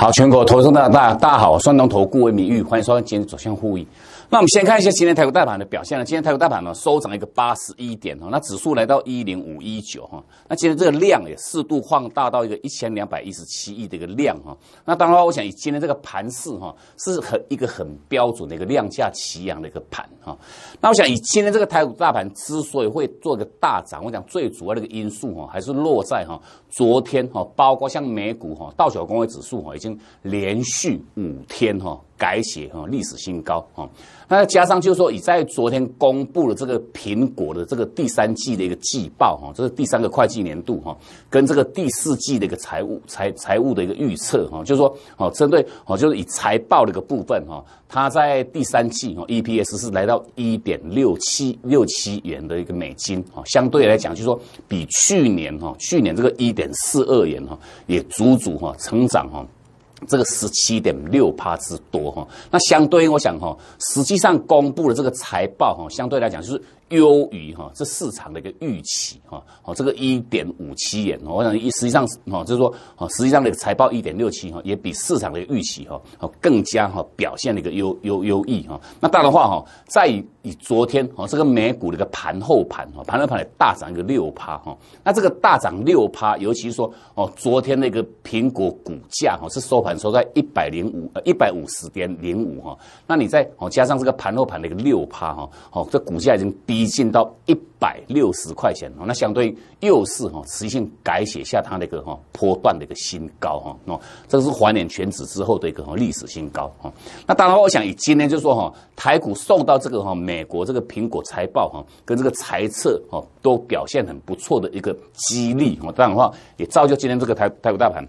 好，全国投资大大大好，山东投顾为名誉，欢迎收东今济走向富裕。那我们先看一下今天台股大盘的表现呢？今天台股大盘呢，收涨一个八十一点哦，那指数来到一零五一九哈。那今天这个量也适度放大到一个一千两百一十七亿的一个量哈。那当然，我想以今天这个盘势哈，是很一个很标准的一个量价齐扬的一个盘哈。那我想以今天这个台股大盘之所以会做一个大涨，我想最主要的一个因素哈，还是落在哈昨天哈，包括像美股哈道琼工业指数哈，已经连续五天哈。改写哈历史新高哈，那加上就是说已在昨天公布了这个苹果的这个第三季的一个季报哈，这是第三个会计年度哈，跟这个第四季的一个财务财财务的一个预测哈，就是说哦针对哦就是以财报的一个部分哈，它在第三季哦 E P S 是来到一点六七六七元的一个美金哈，相对来讲就是说比去年哈去年这个一点四二元哈也足足哈成长哈。这个十七点六帕之多哈，那相对，我想哈，实际上公布的这个财报哈，相对来讲就是。优于哈这市场的一个预期哈，好这个一点五七元，我想一实际上哈就是说哈实际上的财报一点六七哈，也比市场的预期哈好更加哈表现的一个优优优异哈。那当然的话哈，在以昨天哈这个美股的一个盘后盘哈盘后盘的大涨一个六趴哈，那这个大涨六趴，尤其是说哦昨天那个苹果股价哈是收盘收在一百零五呃一百五十点零五哈，那你再哦加上这个盘后盘的一个六趴哈，哦这股价已经低。一进到一百六十块钱，那相对又是哈直性改写下它那个哈波段的一个新高哈哦，这是环联全指之后的一个历史新高哈。那当然，我想以今天就说哈台股送到这个哈美国这个苹果财报哈跟这个财测哦都表现很不错的一个激励哦，这样的话也造就今天这个台台股大盘。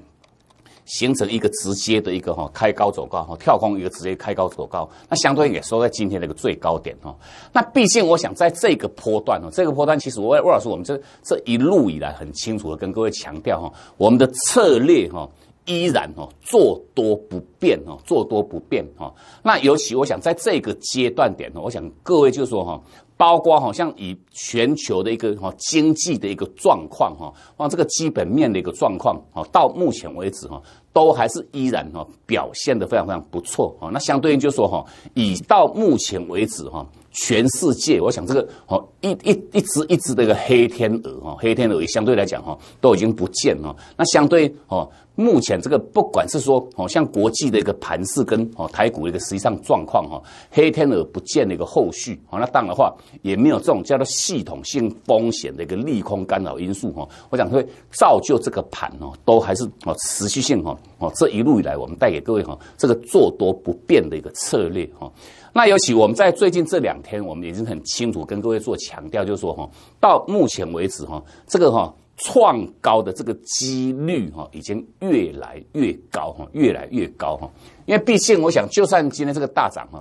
形成一个直接的一个哈开高走高哈跳空一个直接开高走高，那相对也收在今天的一个最高点哈。那毕竟我想在这个波段哦，这个波段其实我魏老师我们这这一路以来很清楚的跟各位强调哈，我们的策略哈依然哦做多不变哦做多不变哈。那尤其我想在这个阶段点呢，我想各位就说哈。包括好像以全球的一个哈经济的一个状况哈，哇，这个基本面的一个状况哈，到目前为止哈，都还是依然哈表现的非常非常不错哈。那相对应就说哈，以到目前为止哈。全世界，我想这个哦，一一一只一只的一个黑天鹅哈，黑天鹅也相对来讲哈，都已经不见了。那相对哦，目前这个不管是说哦，像国际的一个盘势跟哦台股的一个实际上状况哈，黑天鹅不见的一个后续，好那当然的话也没有这种叫做系统性风险的一个利空干扰因素哈。我想会造就这个盘哦，都还是哦持续性哦哦这一路以来我们带给各位哈这个做多不变的一个策略哈。那尤其我们在最近这两天，我们已经很清楚跟各位做强调，就是说哈，到目前为止哈，这个哈创高的这个几率哈，已经越来越高哈，越来越高哈，因为毕竟我想，就算今天这个大涨哈。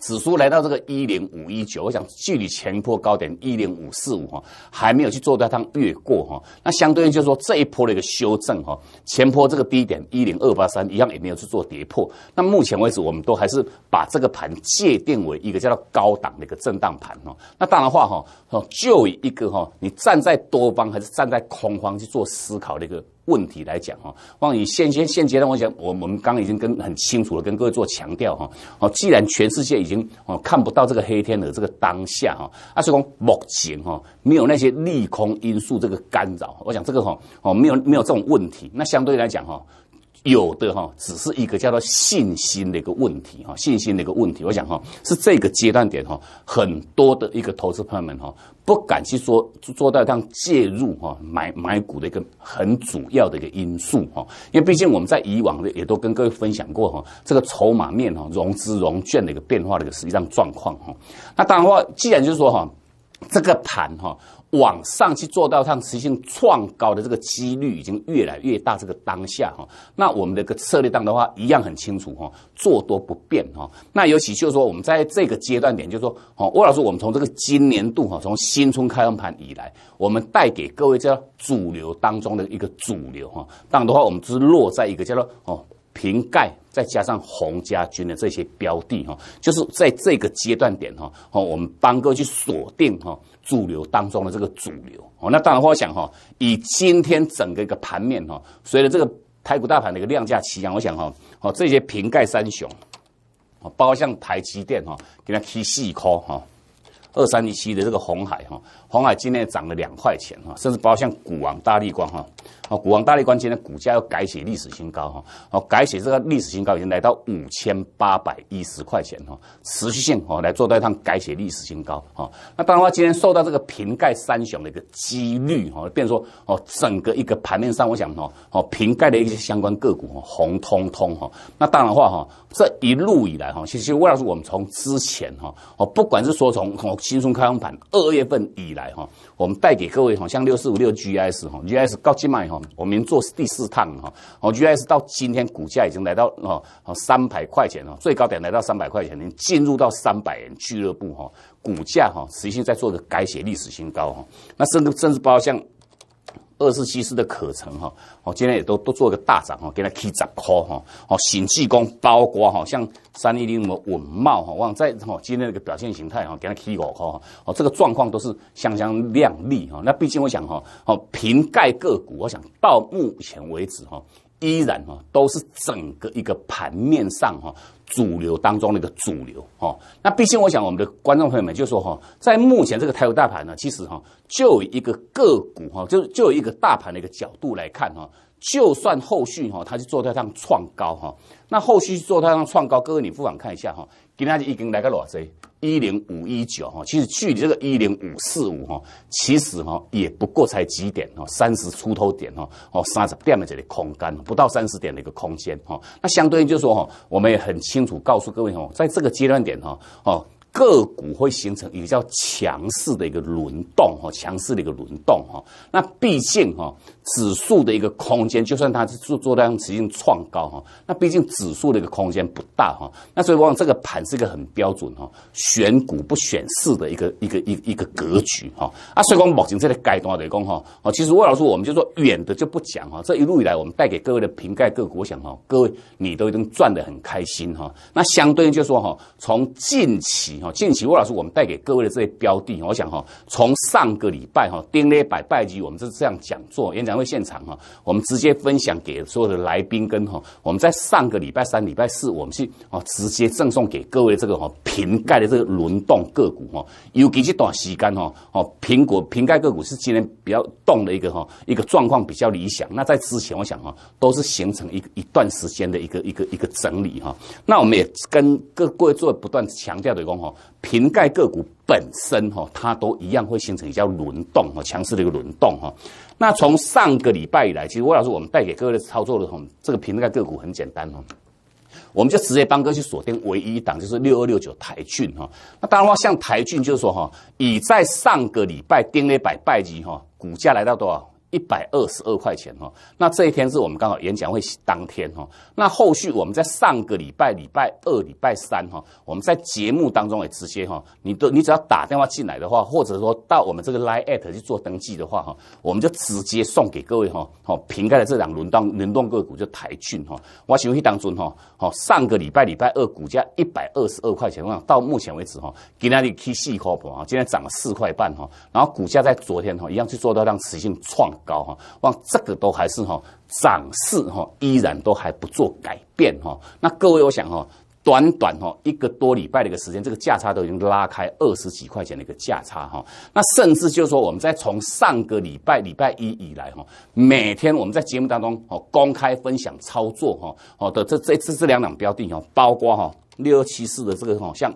指数来到这个一零五一九，我想距离前坡高点一零五四五哈，还没有去做这趟越过哈。那相对应就说这一波的一个修正哈，前坡这个低点一零二八三一样也没有去做跌破。那目前为止我们都还是把这个盘界定为一个叫做高档的一个震荡盘哦。那当然话哈，就一个哈，你站在多方还是站在空方去做思考的一个。问题来讲哈，望以现阶现阶段，我想我我们刚刚已经跟很清楚了，跟各位做强调哈。哦，既然全世界已经哦看不到这个黑天鹅这个当下哈，阿叔讲目前哈没有那些利空因素这个干扰，我想这个哈哦没有没有这种问题，那相对来讲哈。有的哈，只是一个叫做信心的一个问题哈，信心的一个问题。我想哈，是这个阶段点哈，很多的一个投资朋友们哈，不敢去说做到这样介入哈，买买股的一个很主要的一个因素哈。因为毕竟我们在以往的也都跟各位分享过哈，这个筹码面哈，融资融券的一个变化的一个实际上状况哈。那当然话，既然就是说哈，这个盘哈。往上去做到上实现创高的这个几率已经越来越大，这个当下哈，那我们的一个策略当的话一样很清楚哈，做多不变哈。那尤其就是说，我们在这个阶段点，就是说，哦，吴老师，我们从这个今年度哈，从新春开盘以来，我们带给各位叫主流当中的一个主流哈，当的话，我们是落在一个叫做哦。瓶盖再加上红家军的这些标的哈，就是在这个阶段点哈，哦，我们帮哥去锁定哈主流当中的这个主流哦。那当然，我想哈，以今天整个一个盘面哈，随着这个台股大盘的一个量价齐扬，我想哈，哦，这些瓶盖三雄，哦，包括像台积电哈，给它踢细颗哈，二三一七的这个红海哈，红海今天涨了两块钱哈，甚至包括像股王大力光哈。哦，股王大力关今天股价要改写历史新高哈！哦，改写这个历史新高已经来到五千八百一十块钱哈，持续性哦，来做到一趟改写历史新高哈。那当然话，今天受到这个瓶盖三雄的一个几率哈，变说哦，整个一个盘面上，我想哦，哦，瓶盖的一些相关个股哈，红通通哈！那当然话哈，这一路以来哈，其实魏老师，我们从之前哈，哦，不管是说从从轻松开放盘二月份以来哈，我们带给各位哈，像六四五六 GS 哈，GS 高级卖。哈。我们做第四趟哈，哦，G S 到今天股价已经来到哦，哦三百块钱了，最高点来到三百块钱，你进入到三百俱乐部哈，股价哈，持续在做的改写历史新高哈，那甚至甚至包括像。二四七四的可成哈，哦，今天也都都做一个大涨哈，给它起十块哈，哦，新济公包括哈，像三一零那么稳茂哈，望在哈今天那个表现形态哈，给它起五块哈，哦，这个状况都是相当亮丽哈，那毕竟我想哈，哦，瓶盖个股我想到目前为止哈。依然哈，都是整个一个盘面上哈，主流当中的一个主流哈。那毕竟我想我们的观众朋友们就说哈，在目前这个台股大盘呢，其实哈，就一个个股哈，就就一个大盘的一个角度来看哈，就算后续哈，它去做它上创高哈，那后续做它上创高，各位你不妨看一下哈。今天就已经来到偌多，一零五一九哈，其实距离这个一零五四五哈，其实哈也不过才几点哈，三十出头点哈，哦三十点的这个空间，不到三十点的一个空间哈，那相对于就是说哈，我们也很清楚告诉各位哈，在这个阶段点哈，哦。个股会形成比较强势的一个轮动哈，强势的一个轮动哈。那毕竟哈，指数的一个空间，就算它是做做这样持续创高哈，那毕竟指数的一个空间不大哈。那所以往往这个盘是一个很标准哈，选股不选市的一个一个一一个格局哈。啊，所以讲目前这个阶段来讲哈，哦，其实魏老师我们就说远的就不讲哈，这一路以来我们带给各位的瓶盖各国，想哈，各位你都已经赚得很开心哈。那相对的就说哈，从近期。近期吴老师，我们带给各位的这些标的，我想哈，从上个礼拜哈，丁磊拜拜及我们是这样讲座、演讲会现场哈，我们直接分享给所有的来宾跟哈，我们在上个礼拜三、礼拜四，我们去哦，直接赠送给各位这个哈瓶盖的这个轮动个股哈，尤其这段时间哈，哦，苹果瓶盖个股是今天比较动的一个哈，一个状况比较理想。那在之前，我想哈，都是形成一个一段时间的一个一个一个整理哈。那我们也跟各各位做不断强调的讲哈。瓶盖个股本身哈，它都一样会形成比较轮动哈，强势的一个轮动哈。那从上个礼拜以来，其实魏老师我们带给各位的操作的哈，这个瓶盖个股很简单哦，我们就直接帮各位锁定唯一档，就是六二六九台骏哈。那当然话，像台骏就是说哈，已在上个礼拜定了一百倍基哈，股价来到多少？一百二十二块钱哈，那这一天是我们刚好演讲会当天哈。那后续我们在上个礼拜礼拜二、礼拜三哈，我们在节目当中也直接哈，你都你只要打电话进来的话，或者说到我们这个 line at 去做登记的话哈，我们就直接送给各位哈。好，平盖的这两轮动轮动个股就台骏哈。我休去当中哈，好，上个礼拜礼拜二股价一百二十二块钱，到目前为止哈，今天去吸一口啊，今天涨了四块半哈。然后股价在昨天哈，一样去做到让历性创。高哈，往这个都还是哈涨势哈，依然都还不做改变哈。那各位，我想哈，短短哈一个多礼拜的一个时间，这个价差都已经拉开二十几块钱的一个价差哈。那甚至就是说，我们在从上个礼拜礼拜一以来哈，每天我们在节目当中哦公开分享操作哈哦的这这这这两档标的哦，包括哈六二七四的这个哦像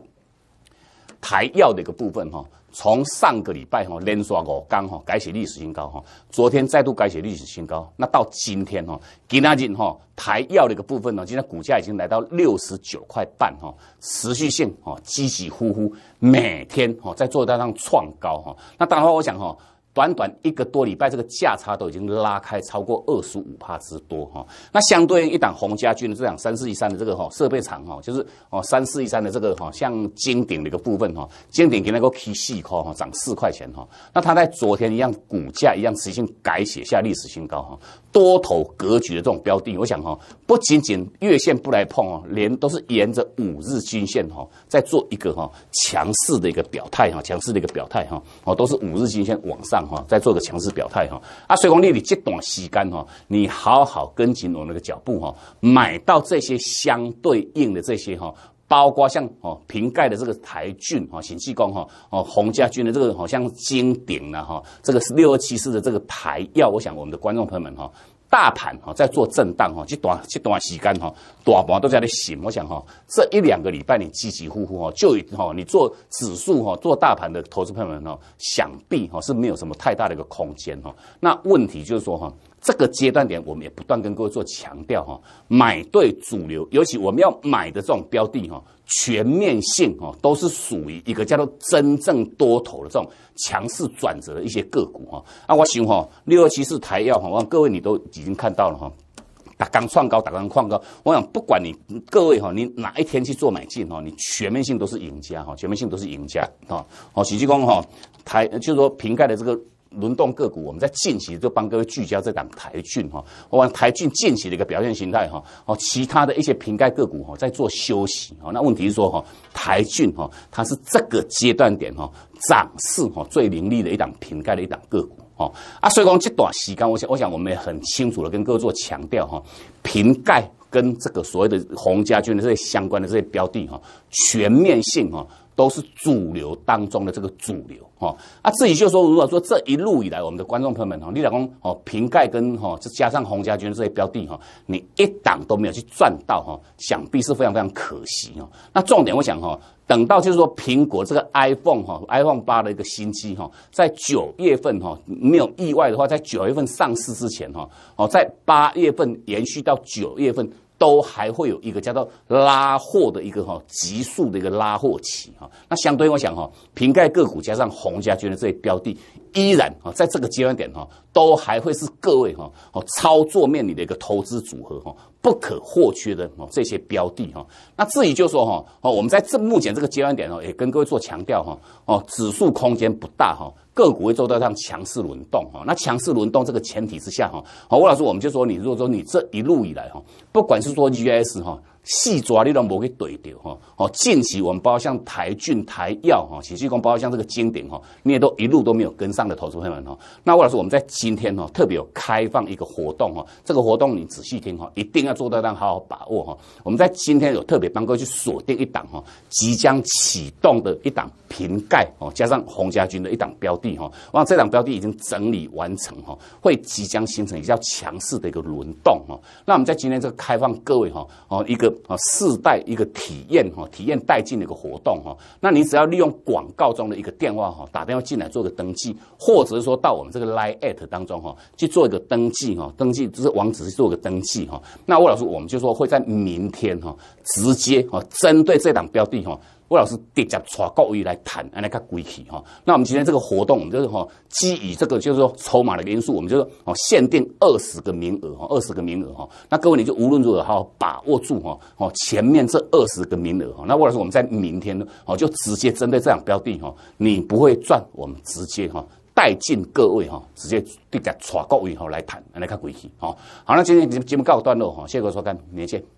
台药的一个部分哈。从上个礼拜哈连刷五天哈改写历史新高哈，昨天再度改写历史新高，那到今天哈，今天哈台药的一个部分呢，今天股价已经来到六十九块半哈，持续性哈，起起伏伏，每天哈在做单上创高哈，那当然我想哈。短短一个多礼拜，这个价差都已经拉开超过二十五帕之多哈。那相对于一档红家军的这样三四一三的这个哈设备厂哈，就是哦三四一三的这个哈像金顶的一个部分哈，金顶给那个 K 四颗哈涨四块钱哈。那它在昨天一样股价一样实现改写下历史新高哈，多头格局的这种标的，我想哈。不仅仅月线不来碰哦，连都是沿着五日均线哈，在做一个哈强势的一个表态哈，强势的一个表态哈，哦都是五日均线往上哈，在做个强势表态哈啊！水光丽丽，这段时间干哈，你好好跟紧我那个脚步哈，买到这些相对应的这些哈，包括像哦瓶盖的这个台骏哈、沈记光哈、哦洪家军的这个好像金鼎了哈，这个是六二七四的这个牌，要我想我们的观众朋友们哈。大盘哈在做震荡哈，这段这段时间哈，大盘都在里醒。我想哈，这一两个礼拜你起起伏伏哈，就哈你做指数哈，做大盘的投资朋友们哈，想必哈是没有什么太大的一个空间哈。那问题就是说哈。这个阶段点，我们也不断跟各位做强调哈，买对主流，尤其我们要买的这种标的哈，全面性哈，都是属于一个叫做真正多头的这种强势转折的一些个股哈。啊，我想哈，六二七四台药哈，各位你都已经看到了哈，打钢创高，打钢创高，我想不管你各位哈，你哪一天去做买进哈，你全面性都是赢家哈，全面性都是赢家哈。哦，喜志光哈，台就是说瓶盖的这个。轮动个股，我们在近期就帮各位聚焦这档台骏哈，我讲台骏近期的一个表现形态哈，哦，其他的一些瓶盖个股哈在做休息啊。那问题是说哈，台骏哈它是这个阶段点哈涨势哈最凌厉的一档瓶盖的一档个股哈。啊，所以讲这段时间，我想我想我们也很清楚的跟各位做强调哈，瓶盖跟这个所谓的洪家军的这些相关的这些标的哈全面性哈。都是主流当中的这个主流哈啊，至于就说如果说这一路以来我们的观众朋友们哈，你老公哦，瓶盖跟哈，再加上洪家军这些标的哈，你一档都没有去赚到哈，想必是非常非常可惜哦。那重点我想哈，等到就是说苹果这个 iPhone 哈，iPhone 八的一个新机哈，在九月份哈没有意外的话，在九月份上市之前哈，哦，在八月份延续到九月份。都还会有一个叫做拉货的一个哈急速的一个拉货期哈，那相对我想哈，瓶盖个股加上红家军的这些标的，依然啊在这个阶段点哈，都还会是各位哈哦操作面里的一个投资组合哈。不可或缺的哦，这些标的哈，那至于就说哈，哦，我们在这目前这个阶段点哦，也跟各位做强调哈，哦，指数空间不大哈，个股会做到上强势轮动哈，那强势轮动这个前提之下哈，哦，吴老师我们就说你如果说你这一路以来哈，不管是说 g s 哈。细抓你都无去对掉哈，哦，近期我们包括像台俊、台药哈，喜至讲包括像这个经典哈，你也都一路都没有跟上的投资友们哈。那魏老师，我们在今天哈特别有开放一个活动哈，这个活动你仔细听哈，一定要做到让好好把握哈。我们在今天有特别帮各位去锁定一档哈，即将启动的一档瓶盖哦，加上洪家军的一档标的哈，哇，这档标的已经整理完成哈，会即将形成比较强势的一个轮动哈。那我们在今天这个开放各位哈哦一个。啊，试戴一个体验哈，体验带进的一个活动哈。那你只要利用广告中的一个电话哈，打电话进来做个登记，或者是说到我们这个 live at 当中哈去做一个登记哈，登记就是网址去做个登记哈。那魏老师，我们就说会在明天哈，直接哈针对这档标的哈。魏老师直接抓各位来谈，安来看规矩哈。那我们今天这个活动，我们就是哈，基于这个就是说筹码的因素，我们就是哦，限定二十个名额哈，二十个名额哈。那各位你就无论如何要把握住哈，哦，前面这二十个名额哈。那魏老师，我们在明天呢，哦，就直接针对这样标的哈，你不会赚，我们直接哈带进各位哈，直接直接抓各位哈来谈，安来看规矩哈。好那今天节目告一段落哈，谢谢各位收看，明天见。